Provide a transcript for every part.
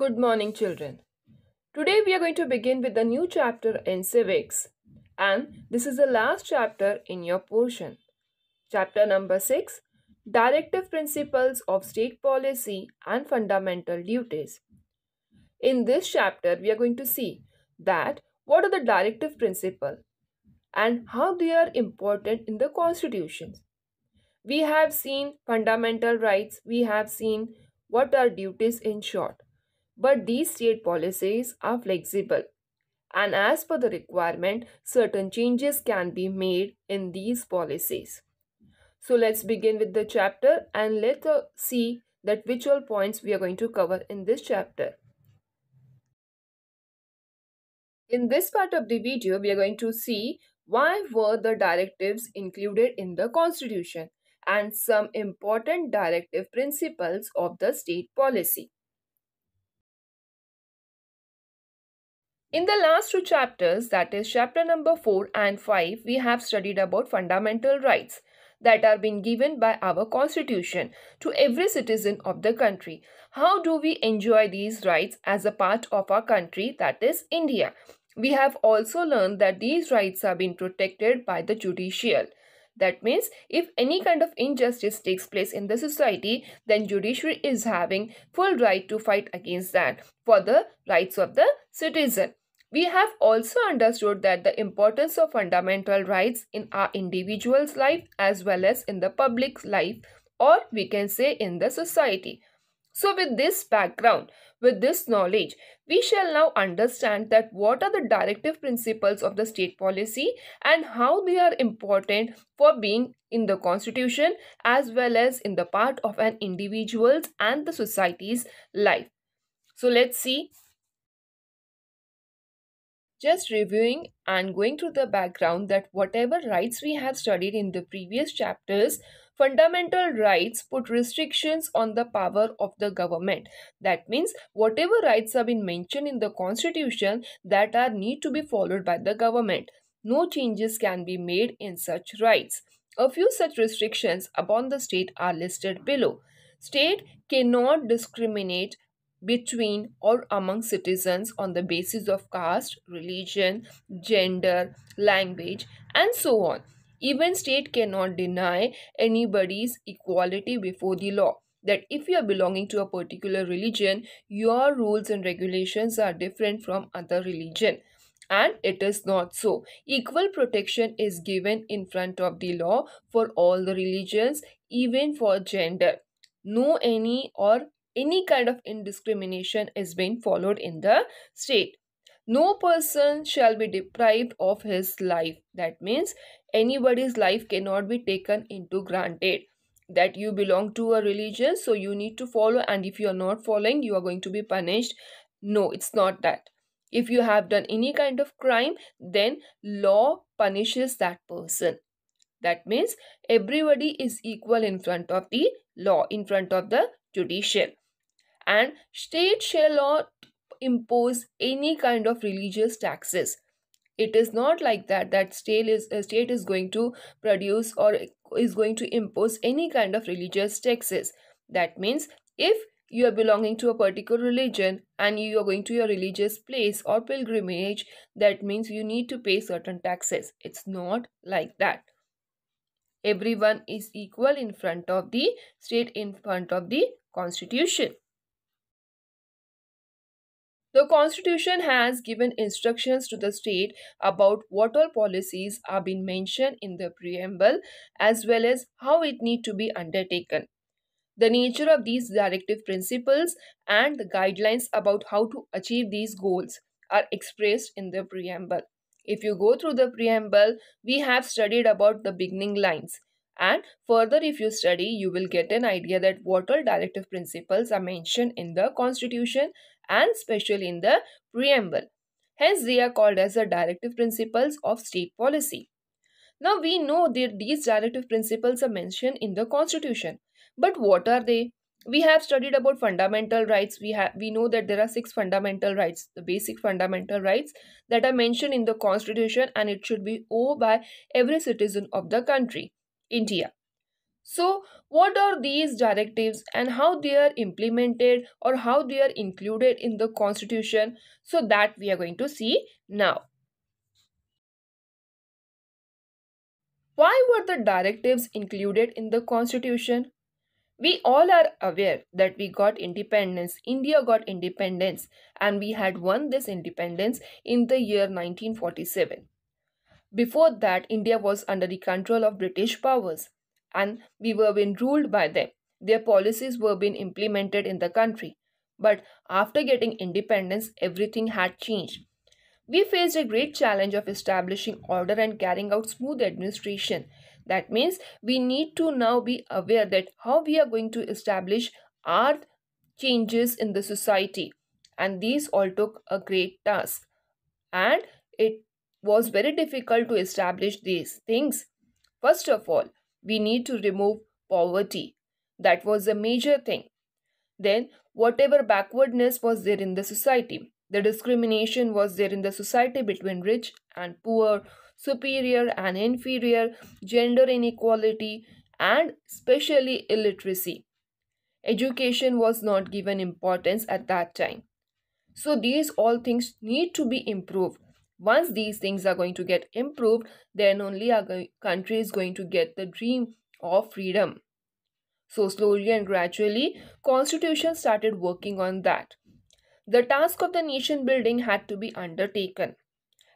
Good morning, children. Today we are going to begin with a new chapter in civics, and this is the last chapter in your portion. Chapter number 6 Directive Principles of State Policy and Fundamental Duties. In this chapter, we are going to see that what are the directive principles and how they are important in the constitutions. We have seen fundamental rights, we have seen what are duties in short but these state policies are flexible, and as per the requirement, certain changes can be made in these policies. So let's begin with the chapter and let's see that which all points we are going to cover in this chapter. In this part of the video, we are going to see why were the directives included in the constitution and some important directive principles of the state policy. In the last two chapters, that is chapter number 4 and 5, we have studied about fundamental rights that are being given by our constitution to every citizen of the country. How do we enjoy these rights as a part of our country that is India? We have also learned that these rights are being protected by the judicial. That means if any kind of injustice takes place in the society, then judiciary is having full right to fight against that for the rights of the citizen. We have also understood that the importance of fundamental rights in our individual's life as well as in the public's life or we can say in the society. So with this background, with this knowledge, we shall now understand that what are the directive principles of the state policy and how they are important for being in the constitution as well as in the part of an individual's and the society's life. So let's see just reviewing and going through the background that whatever rights we have studied in the previous chapters Fundamental rights put restrictions on the power of the government. That means whatever rights have been mentioned in the constitution that are need to be followed by the government. No changes can be made in such rights. A few such restrictions upon the state are listed below. State cannot discriminate between or among citizens on the basis of caste, religion, gender, language, and so on. Even state cannot deny anybody's equality before the law that if you are belonging to a particular religion, your rules and regulations are different from other religion. And it is not so. Equal protection is given in front of the law for all the religions, even for gender. No any or any kind of indiscrimination is being followed in the state no person shall be deprived of his life that means anybody's life cannot be taken into granted that you belong to a religion so you need to follow and if you are not following you are going to be punished no it's not that if you have done any kind of crime then law punishes that person that means everybody is equal in front of the law in front of the judicial and state shall not impose any kind of religious taxes it is not like that that state is uh, state is going to produce or is going to impose any kind of religious taxes that means if you are belonging to a particular religion and you are going to your religious place or pilgrimage that means you need to pay certain taxes it's not like that everyone is equal in front of the state in front of the constitution the constitution has given instructions to the state about what all policies are being mentioned in the preamble as well as how it need to be undertaken. The nature of these directive principles and the guidelines about how to achieve these goals are expressed in the preamble. If you go through the preamble, we have studied about the beginning lines. And further, if you study, you will get an idea that what all directive principles are mentioned in the Constitution and special in the preamble. Hence, they are called as the directive principles of state policy. Now, we know that these directive principles are mentioned in the constitution. But what are they? We have studied about fundamental rights. We have we know that there are six fundamental rights, the basic fundamental rights that are mentioned in the constitution and it should be owed by every citizen of the country. India. So, what are these directives and how they are implemented or how they are included in the constitution? So, that we are going to see now. Why were the directives included in the constitution? We all are aware that we got independence, India got independence, and we had won this independence in the year 1947. Before that, India was under the control of British powers and we were being ruled by them. Their policies were being implemented in the country. But after getting independence, everything had changed. We faced a great challenge of establishing order and carrying out smooth administration. That means we need to now be aware that how we are going to establish our changes in the society. And these all took a great task. And it was very difficult to establish these things. First of all, we need to remove poverty. That was a major thing. Then, whatever backwardness was there in the society, the discrimination was there in the society between rich and poor, superior and inferior, gender inequality, and especially illiteracy. Education was not given importance at that time. So, these all things need to be improved once these things are going to get improved, then only our country is going to get the dream of freedom. So slowly and gradually, constitution started working on that. The task of the nation building had to be undertaken.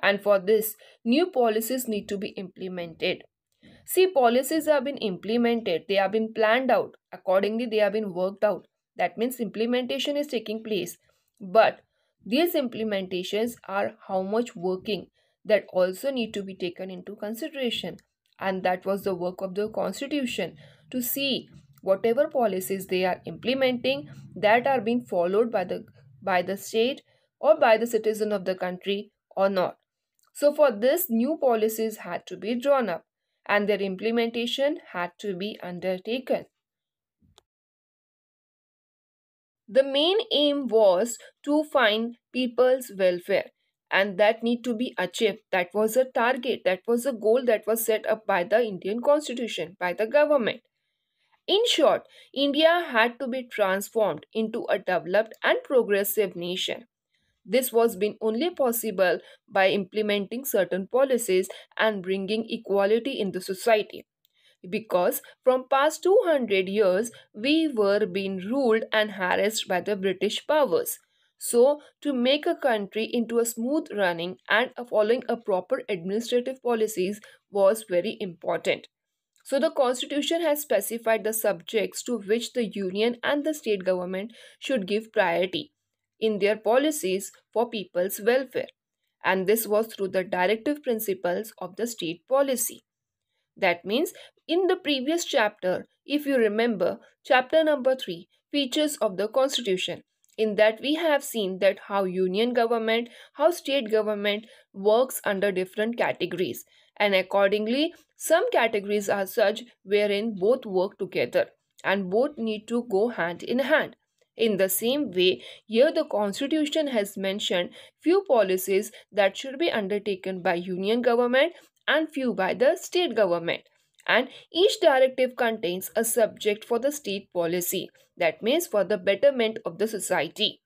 And for this, new policies need to be implemented. See, policies have been implemented, they have been planned out, accordingly, they have been worked out. That means implementation is taking place. But these implementations are how much working that also need to be taken into consideration. And that was the work of the constitution to see whatever policies they are implementing that are being followed by the by the state or by the citizen of the country or not. So for this new policies had to be drawn up and their implementation had to be undertaken. The main aim was to find people's welfare and that need to be achieved that was a target that was a goal that was set up by the indian constitution by the government in short india had to be transformed into a developed and progressive nation this was been only possible by implementing certain policies and bringing equality in the society because from past 200 years we were being ruled and harassed by the British powers. So, to make a country into a smooth running and following a proper administrative policies was very important. So, the constitution has specified the subjects to which the union and the state government should give priority in their policies for people's welfare. And this was through the directive principles of the state policy. That means in the previous chapter, if you remember, chapter number 3 features of the constitution. In that we have seen that how union government, how state government works under different categories and accordingly some categories are such wherein both work together and both need to go hand in hand. In the same way, here the constitution has mentioned few policies that should be undertaken by union government and few by the state government. And each directive contains a subject for the state policy, that means for the betterment of the society.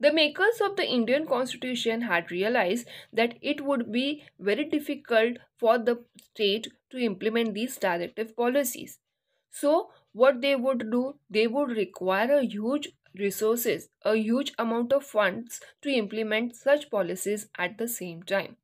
The makers of the Indian constitution had realized that it would be very difficult for the state to implement these directive policies. So, what they would do, they would require a huge resources, a huge amount of funds to implement such policies at the same time.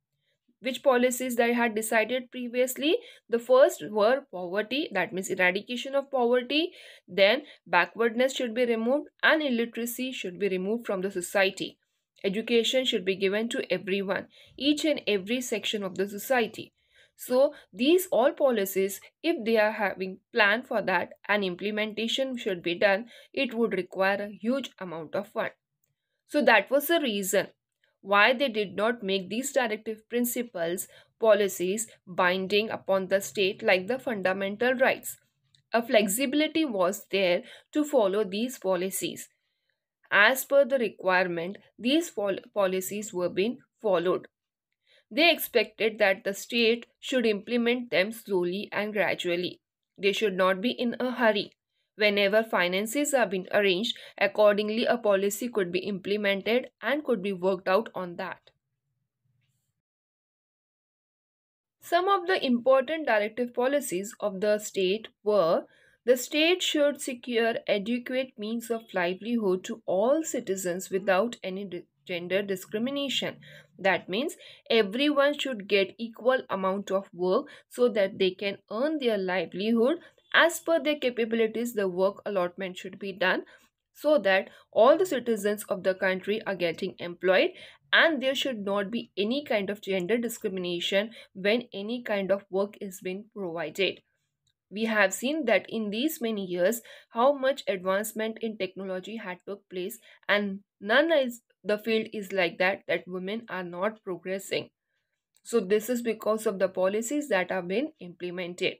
Which policies they had decided previously? The first were poverty, that means eradication of poverty, then backwardness should be removed and illiteracy should be removed from the society. Education should be given to everyone, each and every section of the society. So these all policies, if they are having plan for that and implementation should be done, it would require a huge amount of fund. So that was the reason why they did not make these directive principles policies binding upon the state like the fundamental rights. A flexibility was there to follow these policies. As per the requirement, these policies were being followed. They expected that the state should implement them slowly and gradually. They should not be in a hurry. Whenever finances have been arranged, accordingly a policy could be implemented and could be worked out on that. Some of the important directive policies of the state were the state should secure adequate means of livelihood to all citizens without any gender discrimination that means everyone should get equal amount of work so that they can earn their livelihood as per their capabilities the work allotment should be done so that all the citizens of the country are getting employed and there should not be any kind of gender discrimination when any kind of work is being provided we have seen that in these many years how much advancement in technology had took place and none is the field is like that that women are not progressing so this is because of the policies that have been implemented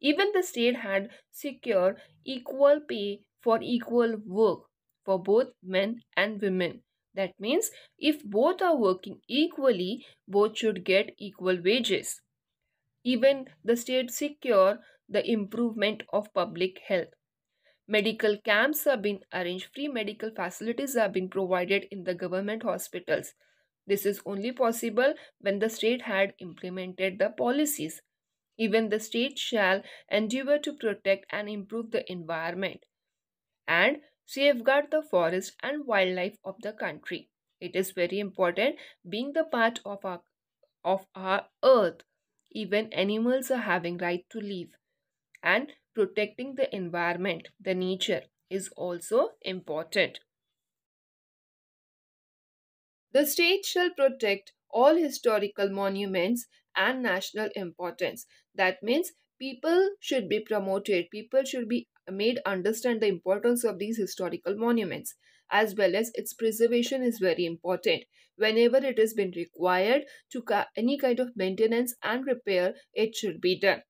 even the state had secure equal pay for equal work for both men and women that means if both are working equally both should get equal wages even the state secure the improvement of public health Medical camps have been arranged, free medical facilities have been provided in the government hospitals. This is only possible when the state had implemented the policies. Even the state shall endeavor to protect and improve the environment and safeguard the forest and wildlife of the country. It is very important being the part of our, of our earth. Even animals are having right to live and protecting the environment, the nature, is also important. The state shall protect all historical monuments and national importance. That means people should be promoted, people should be made understand the importance of these historical monuments as well as its preservation is very important whenever it has been required to any kind of maintenance and repair it should be done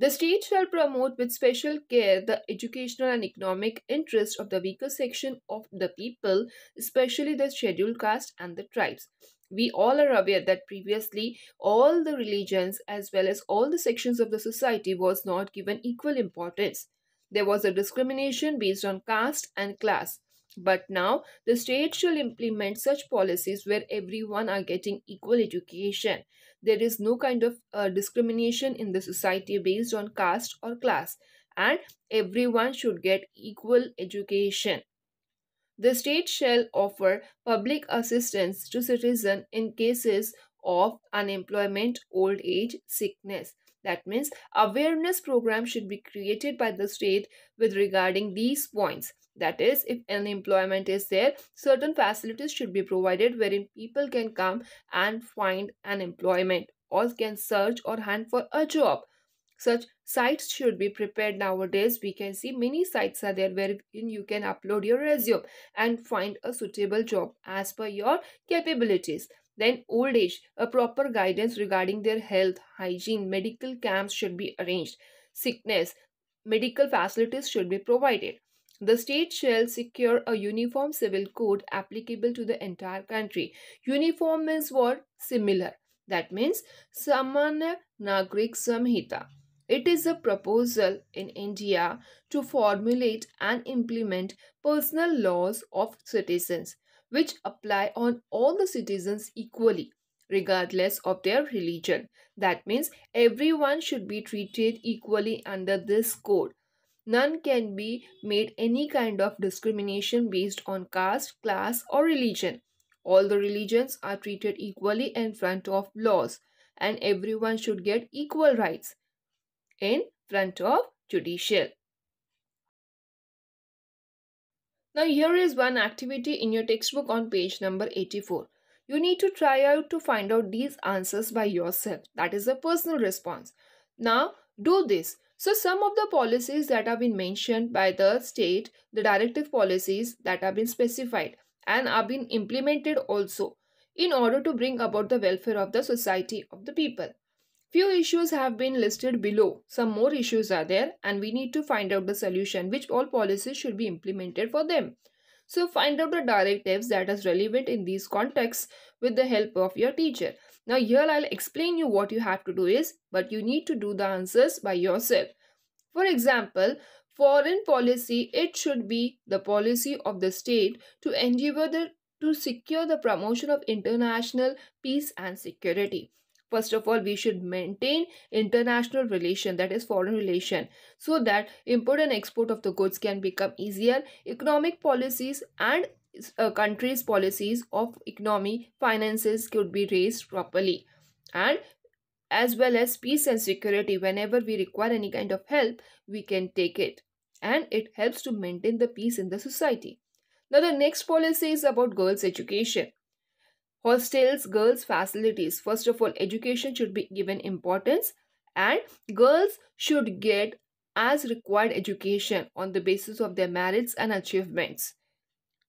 the state shall promote with special care the educational and economic interests of the weaker section of the people, especially the scheduled caste and the tribes. We all are aware that previously all the religions as well as all the sections of the society was not given equal importance. There was a discrimination based on caste and class. But now the state shall implement such policies where everyone are getting equal education there is no kind of uh, discrimination in the society based on caste or class and everyone should get equal education the state shall offer public assistance to citizens in cases of unemployment old age sickness that means awareness program should be created by the state with regarding these points. That is, if unemployment is there, certain facilities should be provided wherein people can come and find an employment or can search or hunt for a job. Such sites should be prepared nowadays. We can see many sites are there wherein you can upload your resume and find a suitable job as per your capabilities. Then old age, a proper guidance regarding their health, hygiene, medical camps should be arranged. Sickness, medical facilities should be provided. The state shall secure a uniform civil code applicable to the entire country. Uniform means what? Similar. That means samana Nagrik Samhita. It is a proposal in India to formulate and implement personal laws of citizens which apply on all the citizens equally regardless of their religion. That means everyone should be treated equally under this code. None can be made any kind of discrimination based on caste, class, or religion. All the religions are treated equally in front of laws, and everyone should get equal rights in front of judicial. Now here is one activity in your textbook on page number 84. You need to try out to find out these answers by yourself. That is a personal response. Now do this. So some of the policies that have been mentioned by the state, the directive policies that have been specified and have been implemented also in order to bring about the welfare of the society of the people. Few issues have been listed below. Some more issues are there and we need to find out the solution which all policies should be implemented for them. So find out the directives that is relevant in these contexts with the help of your teacher. Now here I'll explain you what you have to do is but you need to do the answers by yourself. For example, foreign policy it should be the policy of the state to endeavor the, to secure the promotion of international peace and security first of all we should maintain international relation that is foreign relation so that import and export of the goods can become easier economic policies and uh, countries policies of economy finances could be raised properly and as well as peace and security whenever we require any kind of help we can take it and it helps to maintain the peace in the society now the next policy is about girls education hostels girls facilities first of all education should be given importance and girls should get as required education on the basis of their merits and achievements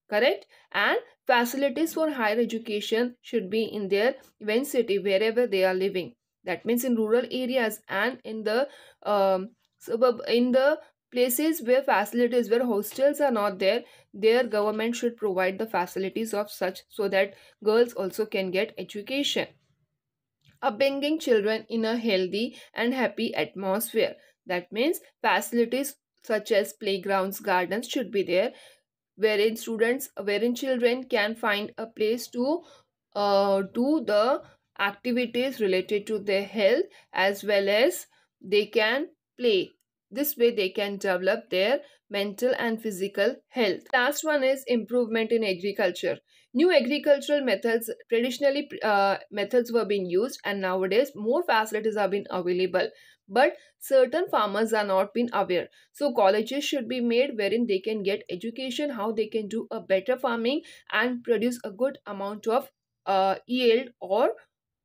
correct and facilities for higher education should be in their when city wherever they are living that means in rural areas and in the um, suburb in the Places where facilities, where hostels are not there, their government should provide the facilities of such so that girls also can get education. Upbringing children in a healthy and happy atmosphere. That means facilities such as playgrounds, gardens should be there wherein students wherein children can find a place to uh, do the activities related to their health as well as they can play this way they can develop their mental and physical health. Last one is improvement in agriculture. New agricultural methods, traditionally uh, methods were being used and nowadays more facilities are being available. But certain farmers are not being aware. So colleges should be made wherein they can get education, how they can do a better farming and produce a good amount of uh, yield or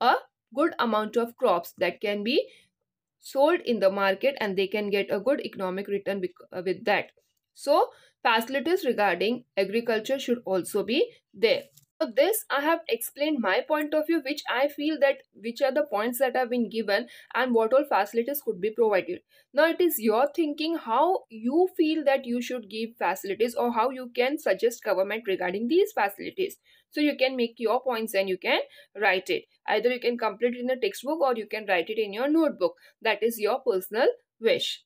a good amount of crops that can be sold in the market and they can get a good economic return uh, with that. So, facilities regarding agriculture should also be there. So this I have explained my point of view which I feel that which are the points that have been given and what all facilities could be provided. Now it is your thinking how you feel that you should give facilities or how you can suggest government regarding these facilities. So you can make your points and you can write it. Either you can complete it in the textbook or you can write it in your notebook. That is your personal wish.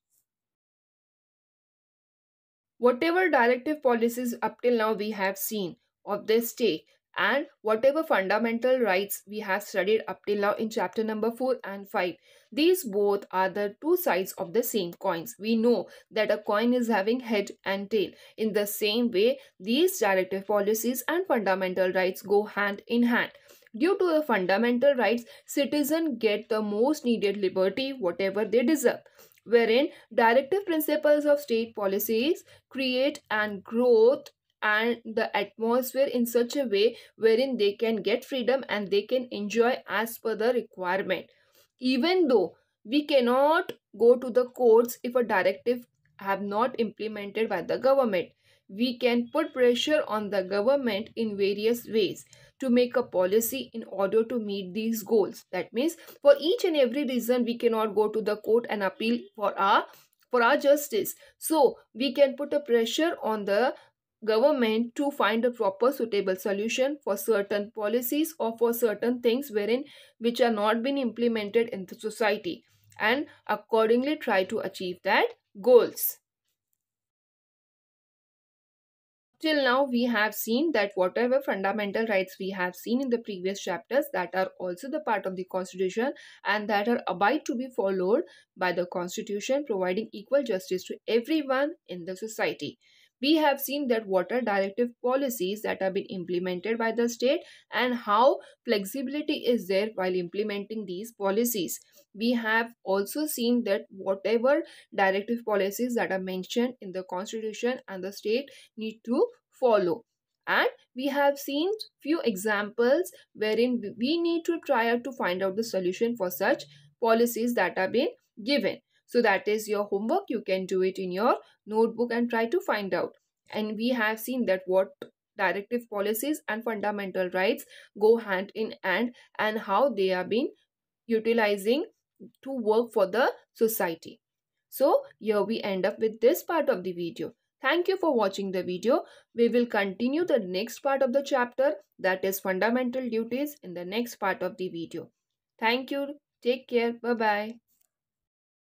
Whatever directive policies up till now we have seen of this state and whatever fundamental rights we have studied up till now in chapter number 4 and 5. These both are the two sides of the same coins. We know that a coin is having head and tail. In the same way, these directive policies and fundamental rights go hand in hand. Due to the fundamental rights, citizens get the most needed liberty whatever they deserve wherein directive principles of state policies create and growth and the atmosphere in such a way wherein they can get freedom and they can enjoy as per the requirement. Even though we cannot go to the courts if a directive have not implemented by the government. We can put pressure on the government in various ways to make a policy in order to meet these goals. That means for each and every reason we cannot go to the court and appeal for our for our justice. So we can put a pressure on the government to find a proper suitable solution for certain policies or for certain things wherein which are not being implemented in the society and accordingly try to achieve that goals till now we have seen that whatever fundamental rights we have seen in the previous chapters that are also the part of the constitution and that are abide to be followed by the constitution providing equal justice to everyone in the society we have seen that what are directive policies that have been implemented by the state and how flexibility is there while implementing these policies. We have also seen that whatever directive policies that are mentioned in the constitution and the state need to follow and we have seen few examples wherein we need to try out to find out the solution for such policies that have been given so that is your homework. You can do it in your notebook and try to find out. And we have seen that what directive policies and fundamental rights go hand in hand and how they are being utilizing to work for the society. So here we end up with this part of the video. Thank you for watching the video. We will continue the next part of the chapter that is fundamental duties in the next part of the video. Thank you. Take care. Bye-bye.